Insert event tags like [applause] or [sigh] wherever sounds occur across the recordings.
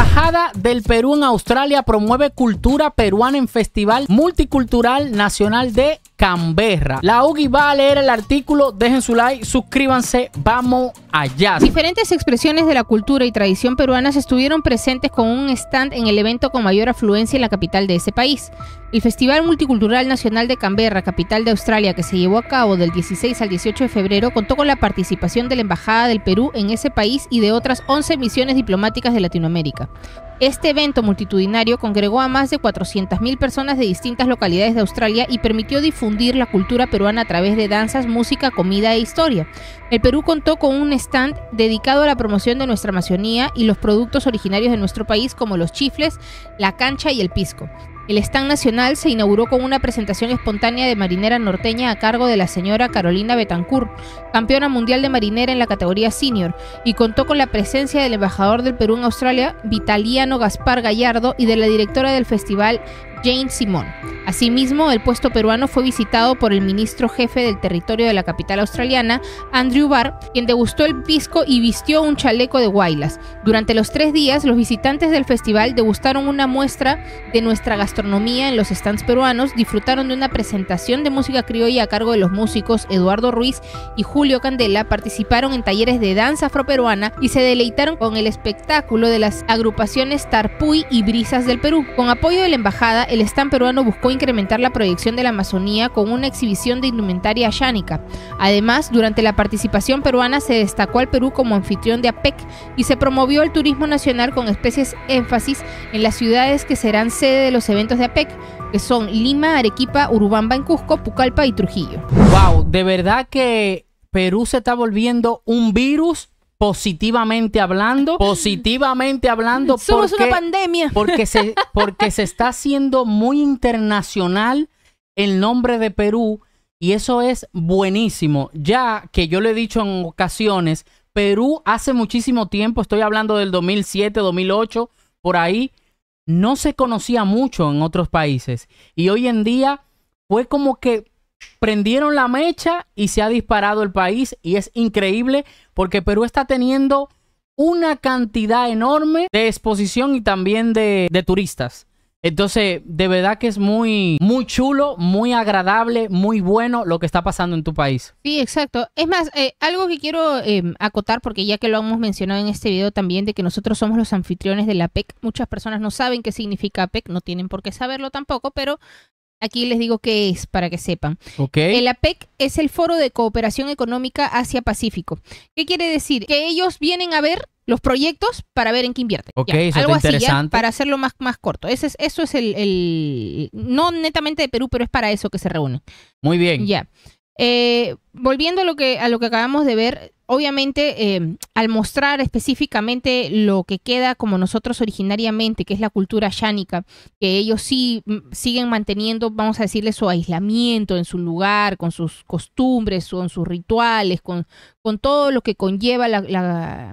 Embajada del Perú en Australia promueve cultura peruana en Festival Multicultural Nacional de Canberra. La UGI va a leer el artículo, dejen su like, suscríbanse, vamos allá. Diferentes expresiones de la cultura y tradición peruanas estuvieron presentes con un stand en el evento con mayor afluencia en la capital de ese país. El Festival Multicultural Nacional de Canberra, capital de Australia, que se llevó a cabo del 16 al 18 de febrero, contó con la participación de la Embajada del Perú en ese país y de otras 11 misiones diplomáticas de Latinoamérica. Este evento multitudinario congregó a más de 400.000 personas de distintas localidades de Australia y permitió difundir la cultura peruana a través de danzas, música, comida e historia. El Perú contó con un stand dedicado a la promoción de nuestra amazonía y los productos originarios de nuestro país como los chifles, la cancha y el pisco. El stand nacional se inauguró con una presentación espontánea de marinera norteña a cargo de la señora Carolina Betancourt, campeona mundial de marinera en la categoría senior, y contó con la presencia del embajador del Perú en Australia, Vitaliano Gaspar Gallardo, y de la directora del festival, Jane Simon. Asimismo, el puesto peruano fue visitado por el ministro jefe del territorio de la capital australiana, Andrew Barr, quien degustó el pisco y vistió un chaleco de guaylas. Durante los tres días, los visitantes del festival degustaron una muestra de nuestra gastronomía en los stands peruanos, disfrutaron de una presentación de música criolla a cargo de los músicos Eduardo Ruiz y Julio Candela, participaron en talleres de danza afroperuana y se deleitaron con el espectáculo de las agrupaciones Tarpuy y Brisas del Perú. Con apoyo de la embajada, el stand peruano buscó incrementar la proyección de la Amazonía con una exhibición de indumentaria yánica. Además, durante la participación peruana se destacó al Perú como anfitrión de APEC y se promovió el turismo nacional con especies énfasis en las ciudades que serán sede de los eventos de APEC, que son Lima, Arequipa, Urubamba en Cusco, Pucallpa y Trujillo. Wow, de verdad que Perú se está volviendo un virus positivamente hablando, positivamente hablando, porque, Porque se, porque se está haciendo muy internacional el nombre de Perú y eso es buenísimo. Ya que yo le he dicho en ocasiones, Perú hace muchísimo tiempo, estoy hablando del 2007, 2008, por ahí, no se conocía mucho en otros países y hoy en día fue como que prendieron la mecha y se ha disparado el país y es increíble porque Perú está teniendo una cantidad enorme de exposición y también de, turistas. Entonces, de verdad que es muy, muy chulo, muy agradable, muy bueno lo que está pasando en tu país. Sí, exacto. Es más, eh, algo que quiero em, acotar, porque ya que lo hemos mencionado en este video también, de que nosotros somos los anfitriones de la PEC, muchas personas no saben qué significa PEC, no tienen por qué saberlo tampoco, pero Aquí les digo qué es para que sepan. El APEC es el Foro de Cooperación Económica Asia-Pacífico. ¿Qué quiere decir? Que ellos vienen a ver los proyectos para ver en qué invierten. Ok, algo así, interesante. para hacerlo más, más corto. Ese es, eso es el, el, No netamente de Perú, pero es para eso que se reúnen. Muy bien. Ya. Eh, volviendo a lo, que, a lo que acabamos de ver, obviamente eh, al mostrar específicamente lo que queda como nosotros originariamente, que es la cultura yánica, que ellos sí mm, siguen manteniendo, vamos a decirle, su aislamiento en su lugar, con sus costumbres, con sus rituales, con, todo lo que conlleva la, cultura,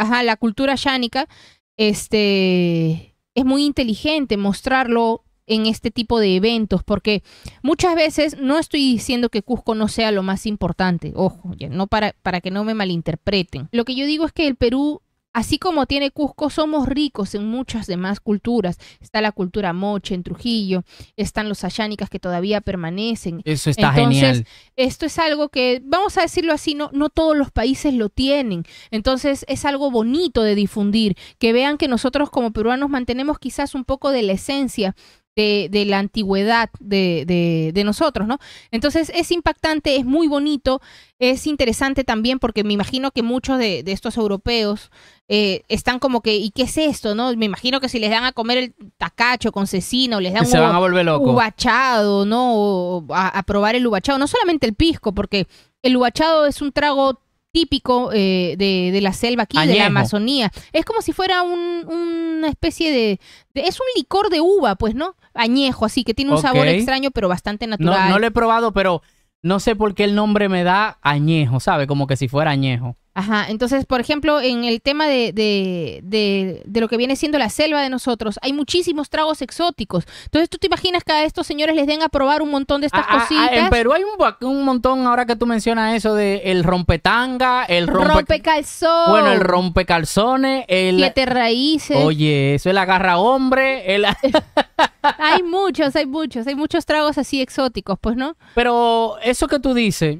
Ajá, la yánica, este, es muy inteligente mostrarlo en este tipo de eventos, porque muchas veces no estoy diciendo que Cusco no sea lo más importante, ojo, no para, para que no me malinterpreten. Lo que yo digo es que el Perú Así como tiene Cusco, somos ricos en muchas demás culturas. Está la cultura moche en Trujillo, están los ayánicas que todavía permanecen. Eso está genial. Esto es algo que, vamos a decirlo así, no, no todos los países lo tienen. Entonces es algo bonito de difundir, que vean que nosotros como peruanos mantenemos quizás un poco de la esencia de, la antigüedad de, de, nosotros, ¿no? Entonces es impactante, es muy bonito, es interesante también porque me imagino que muchos de, estos europeos eh, están como que, ¿y qué es esto, no? Me imagino que si les dan a comer el tacacho con cecino, les dan un a ¿no? a, probar el ubachado, no solamente el pisco, porque el ubachado es un trago típico eh, de, la selva aquí, de la Amazonía. Es como si fuera una especie de, Es un licor de uva, pues, ¿no? añejo, así que tiene un sabor extraño, pero bastante natural. No, no lo he probado, pero no sé por qué el nombre me da añejo, ¿sabe? Como que si fuera añejo. Ajá, entonces, por ejemplo, en el tema de, lo que viene siendo la selva de nosotros, hay muchísimos tragos exóticos. Entonces, ¿tú te imaginas que a estos señores les den a probar un montón de estas ah, ah, ah, cositas? en Perú hay un, montón, ahora que tú mencionas eso, de el rompetanga, el rompe... rompecalzón. Bueno, el rompecalzones, el... Siete raíces. Oye, eso, el agarra hombre, [laughs] hay muchos, hay muchos, hay muchos tragos así exóticos, pues, ¿no? Pero eso que tú dices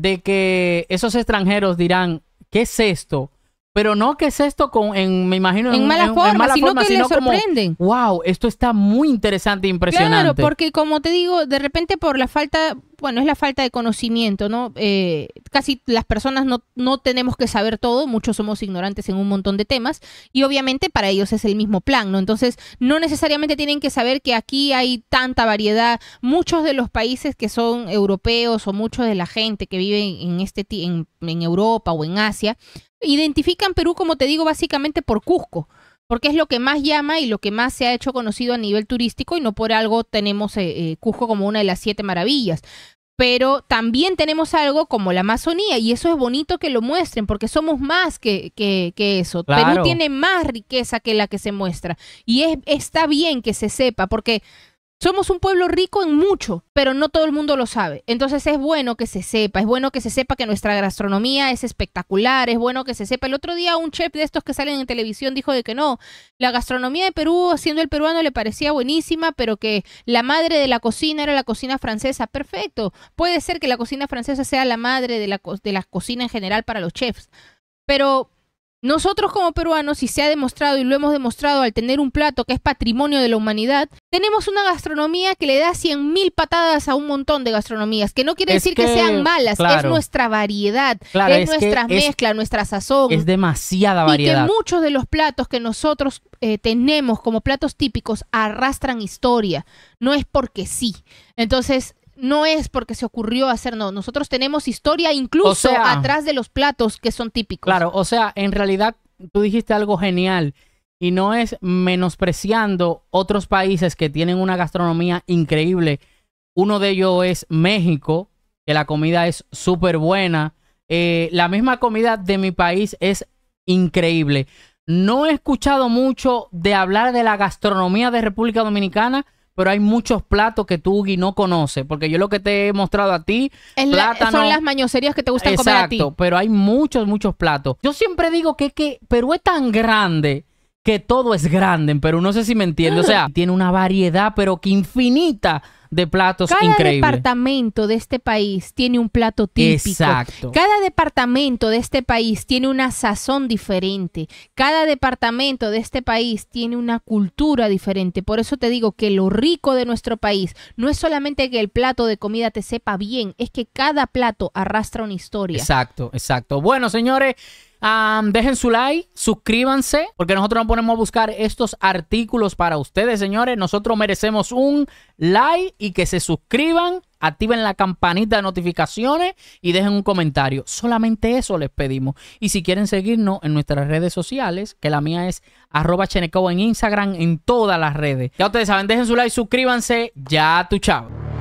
de que esos extranjeros dirán, ¿qué es esto? pero no que es esto con, en, me imagino, en, mala forma, sino que le sorprenden. wow, esto está muy interesante e impresionante. Claro, porque como te digo, de repente por la falta, bueno, es la falta de conocimiento, ¿no? Eh, casi las personas no, no tenemos que saber todo, muchos somos ignorantes en un montón de temas, y obviamente para ellos es el mismo plan, ¿no? Entonces, no necesariamente tienen que saber que aquí hay tanta variedad. Muchos de los países que son europeos o muchos de la gente que vive en, este, en Europa o en Asia, identifican Perú, como te digo, básicamente por Cusco, porque es lo que más llama y lo que más se ha hecho conocido a nivel turístico y no por algo tenemos eh, eh, Cusco como una de las siete maravillas. Pero también tenemos algo como la Amazonía y eso es bonito que lo muestren porque somos más que, eso. Perú tiene más riqueza que la que se muestra y es, está bien que se sepa porque somos un pueblo rico en mucho, pero no todo el mundo lo sabe. Entonces es bueno que se sepa, es bueno que se sepa que nuestra gastronomía es espectacular, es bueno que se sepa. El otro día un chef de estos que salen en televisión dijo de que no, la gastronomía de Perú, siendo el peruano, le parecía buenísima, pero que la madre de la cocina era la cocina francesa. Perfecto, puede ser que la cocina francesa sea la madre de la, de la cocina en general para los chefs, pero nosotros como peruanos, y se ha demostrado y lo hemos demostrado al tener un plato que es patrimonio de la humanidad, tenemos una gastronomía que le da 100.000 patadas a un montón de gastronomías, que no quiere decir que, sean malas, es nuestra variedad, es, nuestra mezcla, nuestra sazón. Es demasiada variedad. Y que muchos de los platos que nosotros eh, tenemos como platos típicos arrastran historia, no es porque sí. Entonces, no es porque se ocurrió hacer, no. Nosotros tenemos historia incluso atrás de los platos que son típicos. Claro, o sea, en realidad tú dijiste algo genial y no es menospreciando otros países que tienen una gastronomía increíble. Uno de ellos es México, que la comida es súper buena. Eh, la misma comida de mi país es increíble. No he escuchado mucho de hablar de la gastronomía de República Dominicana pero hay muchos platos que tú, Gui, no conoces, porque yo lo que te he mostrado a ti, son las mañoserías que te gustan comer a ti. Exacto, pero hay muchos, muchos platos. Yo siempre digo que, que Perú es tan grande que todo es grande en Perú, no sé si me entiendes. o mm. sea, tiene una variedad pero que infinita de platos increíbles. Cada departamento de este país tiene un plato típico. Exacto. Cada departamento de este país tiene una sazón diferente. Cada departamento de este país tiene una cultura diferente. Por eso te digo que lo rico de nuestro país no es solamente que el plato de comida te sepa bien, es que cada plato arrastra una historia. Exacto, exacto. Bueno, señores, dejen su like, suscríbanse, porque nosotros nos ponemos a buscar estos artículos para ustedes, señores. Nosotros merecemos un like y que se suscriban, activen la campanita de notificaciones y dejen un comentario. Solamente eso les pedimos. Y si quieren seguirnos en nuestras redes sociales, que la mía es arroba cheneco en Instagram, en todas las redes. Ya ustedes saben, dejen su like, suscríbanse. Ya tu chavo.